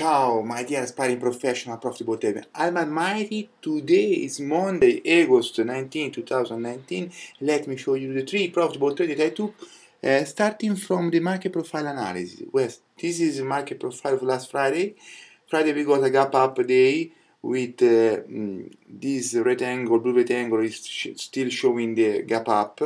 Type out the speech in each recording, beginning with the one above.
Ciao, my dear aspiring professional profitable trader. I'm Almighty. Today is Monday, August 19, 2019. Let me show you the three profitable trades that I took, uh, starting from the market profile analysis. Well, this is the market profile of last Friday. Friday we got a gap up day with uh, mm, this rectangle, blue rectangle is sh still showing the gap up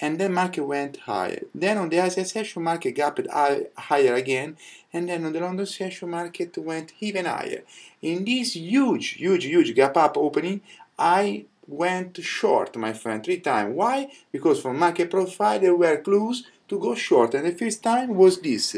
and then market went higher. Then on the Asia session market gapped higher again, and then on the London session market went even higher. In this huge, huge, huge gap up opening, I went short, my friend, three times. Why? Because for market profile there were clues to go short, and the first time was this.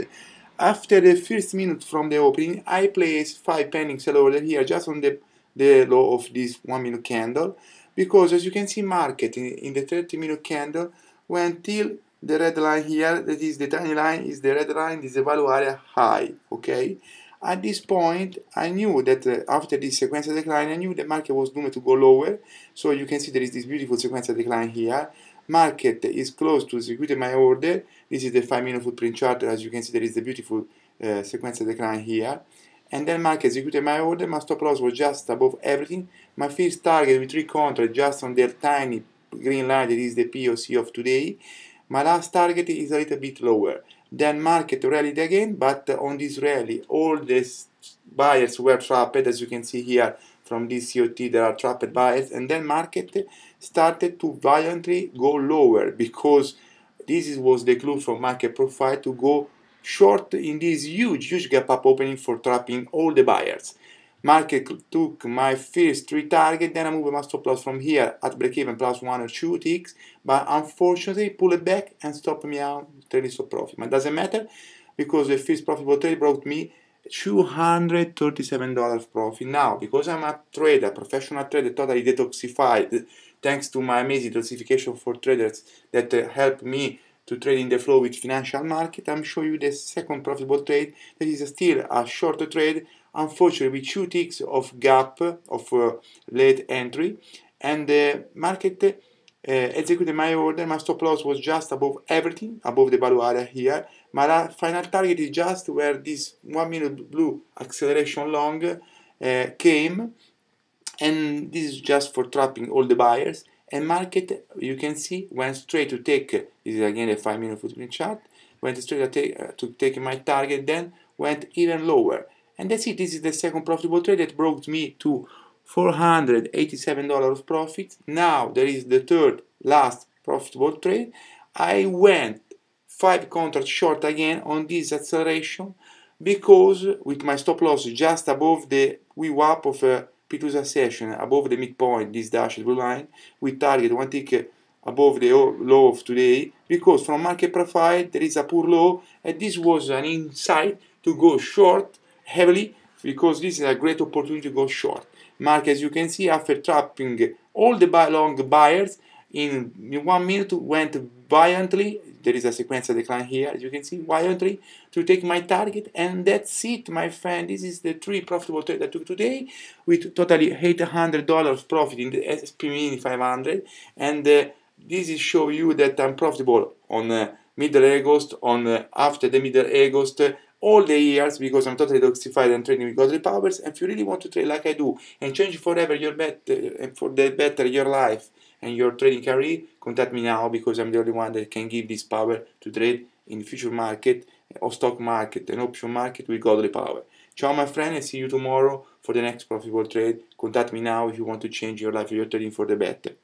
After the first minute from the opening, I placed five pending sell order here just on the, the low of this one minute candle because as you can see market in, in the 30 minute candle when till the red line here, that is the tiny line, is the red line, this value area high, okay? At this point, I knew that uh, after this sequential decline, I knew the market was doomed to go lower. So you can see there is this beautiful sequential decline here. Market is close to execute my order. This is the 5-minute footprint chart. As you can see, there is the beautiful uh, sequential decline here. And then market executed my order. My stop loss was just above everything. My first target with three contracts just on their tiny green line that is the POC of today. My last target is a little bit lower. Then market rallied again, but on this rally, all these buyers were trapped, as you can see here from this COT, there are trapped buyers, and then market started to violently go lower because this was the clue from market profile to go short in this huge, huge gap up opening for trapping all the buyers. Market took my first three target, then I moved my stop loss from here at break-even plus one or two ticks, but unfortunately pull it back and stop me out trading stop profit. But it doesn't matter because the first profitable trade brought me $237 profit. Now, because I'm a trader, professional trader, totally detoxified, thanks to my amazing detoxification for traders that uh, helped me to trade in the flow with financial market, I'm showing you the second profitable trade that is still a short trade unfortunately with two ticks of gap of uh, late entry and the market uh, executed my order my stop loss was just above everything above the value area here my final target is just where this one minute blue acceleration long uh, came and this is just for trapping all the buyers and market you can see went straight to take this is again a five minute footprint chart went straight to take, uh, to take my target then went even lower and that's it. This is the second profitable trade that brought me to $487 of profit. Now there is the third last profitable trade. I went five contracts short again on this acceleration because with my stop loss just above the VWAP of a uh, P2 session, above the midpoint, this dashed blue line, we target one tick above the low of today because from market profile there is a poor low and this was an insight to go short heavily because this is a great opportunity to go short. Mark, as you can see, after trapping all the buy long buyers, in one minute went violently, there is a sequence of decline here, as you can see, violently, to take my target, and that's it, my friend. This is the three profitable trade I took today, with totally $800 profit in the S P Mini 500, and uh, this is show you that I'm profitable on uh, middle August, on uh, after the middle August, all the years because I'm totally detoxified and training with godly powers. And if you really want to train like I do and change forever your bet uh, and for the better your life and your trading career, contact me now because I'm the only one that can give this power to trade in the future market or stock market and option market with godly power. Ciao my friend and see you tomorrow for the next profitable trade. Contact me now if you want to change your life, your trading for the better.